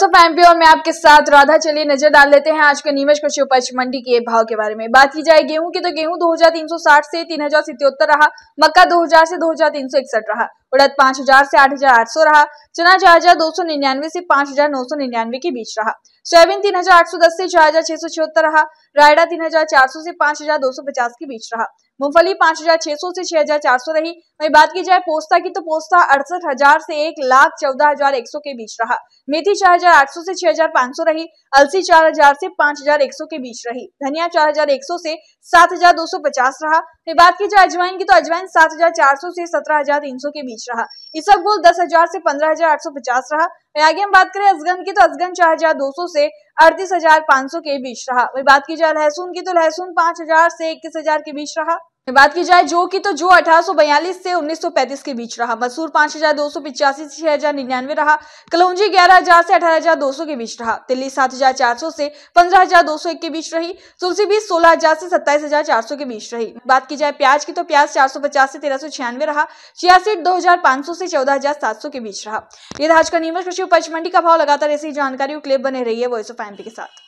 voice में आपके साथ राधा चलिए नजर डाल लेते हैं आज के नीमच कृषि उपज मंडी के भाव के बारे में बात की जाए गेहूं की तो गेहूं 2360 से तीन रहा मक्का 2000 से 2361 रहा उड़द पांच हजार से आठ हजार आठ सौ रहा चना चार हजार दो सौ निन्यानवे से पांच हजार नौ सौ निन्यानवे के बीच रहा सोयाबीन तीन हजार आठ सौ दस से चार हजार छह सौ छिहत्तर रहा रायडा तीन हजार चार सौ से पांच हजार दो सौ पचास के बीच रहा मूंगफली पांच हजार छह सौ से छह हजार चार सौ रही वही बात की जाए पोस्ता की तो पोस्ता अड़सठ हजार से एक लाख चौदह हजार एक सौ के बीच रहा मेथी चार हजार आठ सौ से छह हजार पांच सौ रही अलसी चार हजार से पांच हजार एक सौ के बीच रही धनिया चार हजार एक सौ से सात हजार दो सौ पचास रहा वही बात की जाए अजवाइन की तो अजवाइन सात हजार चार सौ से सत्रह हजार तीन सौ के बीच बीच रहा इसका गोल दस हजार से पंद्रह हजार आठ सौ पचास रहा वही आगे हम बात करें असगन की तो असगन चार हजार दो सौ से अड़तीस हजार पांच सौ के बीच रहा वही बात की जाए लहसुन की तो लहसुन पांच हजार से इक्कीस हजार के बीच रहा बात की जाए जो की तो जो 1842 से 1935 के बीच रहा मसूर पांच हजार दो सौ पिचासी से छह हजार निन्यानवे रहा कलौजी ग्यारह हजार से अठारह हजार दो सौ के बीच रहा दिल्ली सात हजार चार सौ से पंद्रह हजार दो सौ एक के बीच रही तुलसी बीज सोलह हजार से सत्ताईस हजार चार सौ के बीच रही बात की जाए प्याज की तो प्याज चार सौ पचास से तेरह सौ छियानवे रहा छियासठ दो हजार पांच सौ से चौदह हजार सात सौ के बीच रहा ये आज का नीमच कृषि उपज मंडी का भाव लगातार ऐसी जानकारी क्लिप बने रही है वॉइस ऑफ एमपी के साथ